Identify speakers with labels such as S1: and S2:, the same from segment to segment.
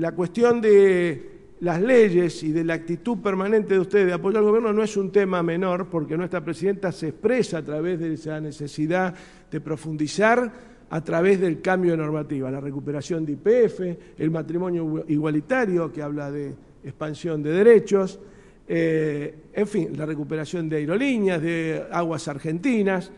S1: la cuestión de las leyes y de la actitud permanente de ustedes de apoyo al gobierno no es un tema menor, porque nuestra presidenta se expresa a través de esa necesidad de profundizar a través del cambio de normativa, la recuperación de IPF, el matrimonio igualitario, que habla de expansión de derechos, eh, en fin, la recuperación de aerolíneas, de aguas argentinas,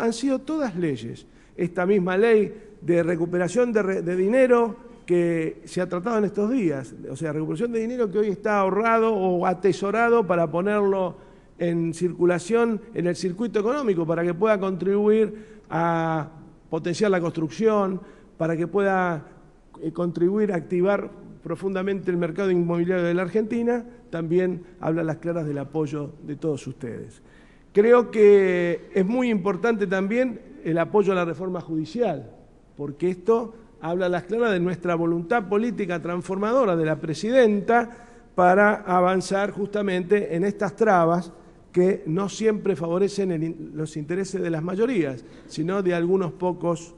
S1: han sido todas leyes. Esta misma ley de recuperación de dinero que se ha tratado en estos días, o sea, recuperación de dinero que hoy está ahorrado o atesorado para ponerlo en circulación en el circuito económico, para que pueda contribuir a potenciar la construcción, para que pueda eh, contribuir a activar profundamente el mercado inmobiliario de la Argentina, también habla las claras del apoyo de todos ustedes. Creo que es muy importante también el apoyo a la reforma judicial, porque esto habla las claras de nuestra voluntad política transformadora de la presidenta para avanzar justamente en estas trabas que no siempre favorecen los intereses de las mayorías, sino de algunos pocos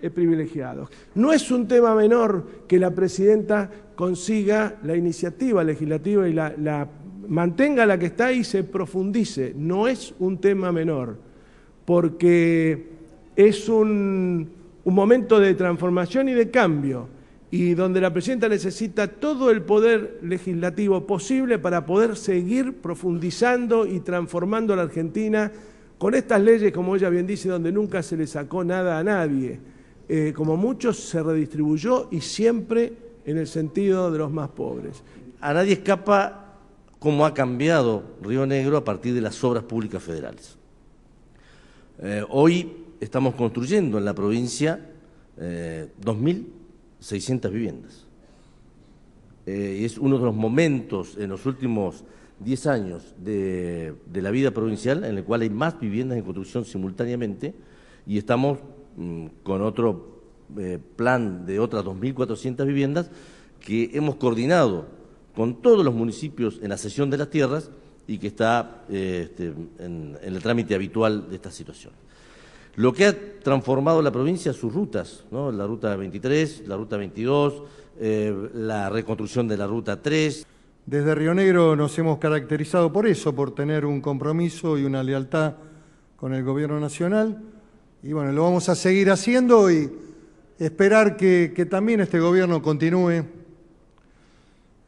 S1: eh, privilegiados. No es un tema menor que la presidenta consiga la iniciativa legislativa y la, mantenga la que está y se profundice. No es un tema menor, porque es un un momento de transformación y de cambio, y donde la presidenta necesita todo el poder legislativo posible para poder seguir profundizando y transformando la Argentina con estas leyes, como ella bien dice, donde nunca se le sacó nada a nadie. Eh, como muchos se redistribuyó y siempre en el sentido de los más pobres.
S2: A nadie escapa cómo ha cambiado Río Negro a partir de las obras públicas federales. Eh, hoy estamos construyendo en la provincia 2.600 eh, viviendas. Eh, y es uno de los momentos en los últimos 10 años de, la vida provincial en el cual hay más viviendas en construcción simultáneamente y estamos mm, con otro eh, plan de otras 2.400 viviendas que hemos coordinado con todos los municipios en la cesión de las tierras y que está este, en el trámite habitual de esta situación. Lo que ha transformado la provincia sus rutas, ¿no? la ruta 23, la ruta 22, eh, la
S3: reconstrucción de la ruta 3. Desde Río Negro nos hemos caracterizado por eso, por tener un compromiso y una lealtad con el gobierno nacional. Y bueno, lo vamos a seguir haciendo y esperar que, también este gobierno continúe,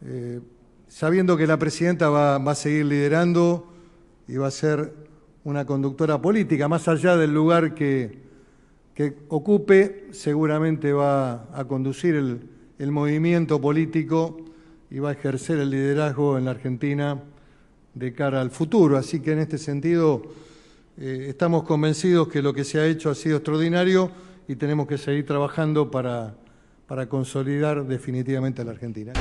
S3: eh, sabiendo que la presidenta va, va a seguir liderando y va a ser una conductora política, más allá del lugar que, ocupe, seguramente va a conducir el, movimiento político y va a ejercer el liderazgo en la Argentina de cara al futuro. Así que en este sentido eh, estamos convencidos que lo que se ha hecho ha sido extraordinario y tenemos que seguir trabajando para, para consolidar definitivamente a la Argentina.